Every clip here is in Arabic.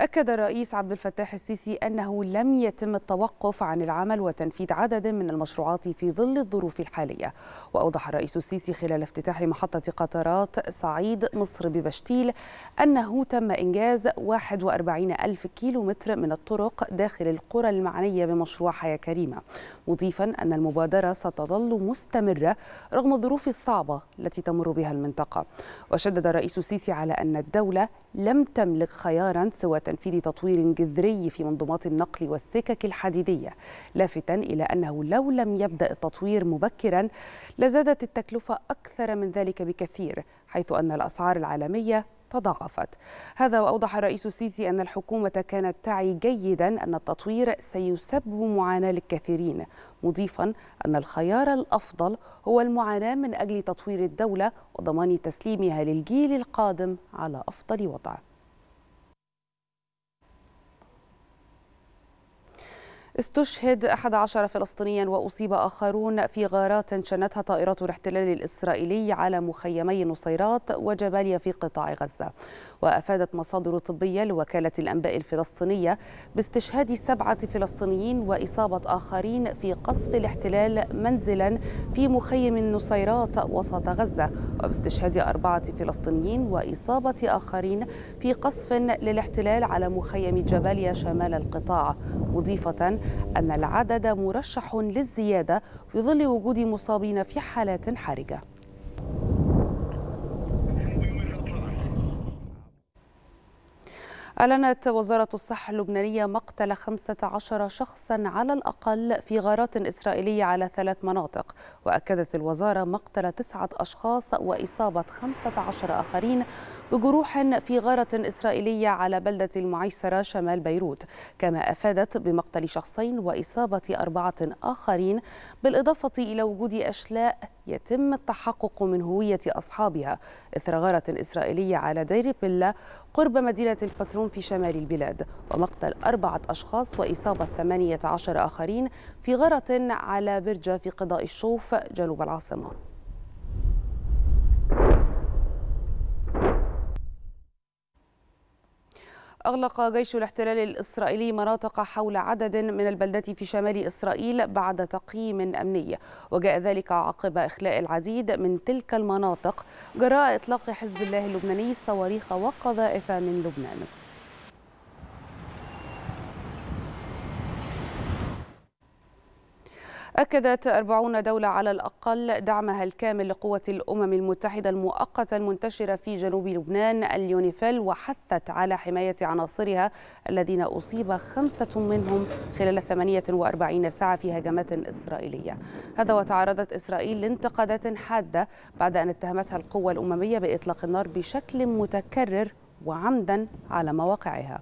أكد الرئيس عبد الفتاح السيسي أنه لم يتم التوقف عن العمل وتنفيذ عدد من المشروعات في ظل الظروف الحالية وأوضح الرئيس السيسي خلال افتتاح محطة قطارات صعيد مصر ببشتيل أنه تم إنجاز 41 ألف كيلومتر من الطرق داخل القرى المعنية بمشروع حياة كريمة مضيفا أن المبادرة ستظل مستمرة رغم الظروف الصعبة التي تمر بها المنطقة وشدد الرئيس السيسي على أن الدولة لم تملك خيارا سوى تنفيذ تطوير جذري في منظومات النقل والسكك الحديدية لافتا إلى أنه لو لم يبدأ التطوير مبكرا لزادت التكلفة أكثر من ذلك بكثير حيث أن الأسعار العالمية تضاعفت هذا وأوضح الرئيس السيسي أن الحكومة كانت تعي جيدا أن التطوير سيسبب معاناة للكثيرين مضيفا أن الخيار الأفضل هو المعاناة من أجل تطوير الدولة وضمان تسليمها للجيل القادم على أفضل وضع استشهد 11 فلسطينيا وأصيب آخرون في غارات شنتها طائرات الاحتلال الإسرائيلي على مخيمي نصيرات وجباليا في قطاع غزة وأفادت مصادر طبية لوكالة الأنباء الفلسطينية باستشهاد سبعة فلسطينيين وإصابة آخرين في قصف الاحتلال منزلا في مخيم النصيرات وسط غزة وباستشهاد أربعة فلسطينيين وإصابة آخرين في قصف للاحتلال على مخيم جباليا شمال القطاع مضيفة أن العدد مرشح للزيادة في ظل وجود مصابين في حالات حرجة أعلنت وزارة الصحة اللبنانية مقتل 15 شخصا على الأقل في غارات إسرائيلية على ثلاث مناطق وأكدت الوزارة مقتل تسعة أشخاص وإصابة 15 آخرين بجروح في غارة إسرائيلية على بلدة المعيسرة شمال بيروت كما أفادت بمقتل شخصين وإصابة أربعة آخرين بالإضافة إلى وجود أشلاء يتم التحقق من هوية أصحابها إثر غارة إسرائيلية على دير بيلا قرب مدينة الباترون في شمال البلاد ومقتل أربعة أشخاص وإصابة 18 آخرين في غارة على برجة في قضاء الشوف جنوب العاصمة أغلق جيش الاحتلال الإسرائيلي مناطق حول عدد من البلدات في شمال إسرائيل بعد تقييم أمني وجاء ذلك عقب إخلاء العديد من تلك المناطق جراء إطلاق حزب الله اللبناني صواريخ وقذائف من لبنان أكدت 40 دولة على الأقل دعمها الكامل لقوة الأمم المتحدة المؤقتة المنتشرة في جنوب لبنان اليونيفيل وحثت على حماية عناصرها الذين أصيب خمسة منهم خلال 48 ساعة في هجمات إسرائيلية هذا وتعرضت إسرائيل لانتقادات حادة بعد أن اتهمتها القوة الأممية بإطلاق النار بشكل متكرر وعمدا على مواقعها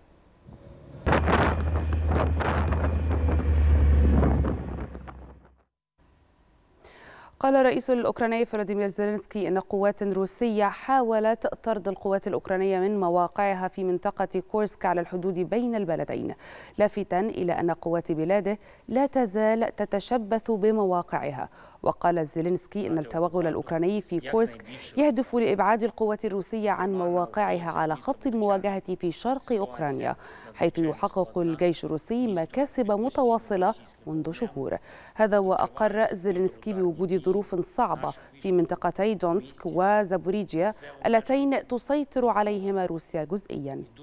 قال الرئيس الأوكراني فلاديمير زيلينسكي أن قوات روسية حاولت طرد القوات الأوكرانية من مواقعها في منطقة كورسك على الحدود بين البلدين لافتا إلى أن قوات بلاده لا تزال تتشبث بمواقعها وقال زيلينسكي أن التوغل الأوكراني في كورسك يهدف لإبعاد القوات الروسية عن مواقعها على خط المواجهة في شرق أوكرانيا حيث يحقق الجيش الروسي مكاسب متواصلة منذ شهور هذا وأقر زيلينسكي بوجود ظروف صعبة في منطقتي دونسك وزابوريجيا اللتين تسيطر عليهما روسيا جزئيا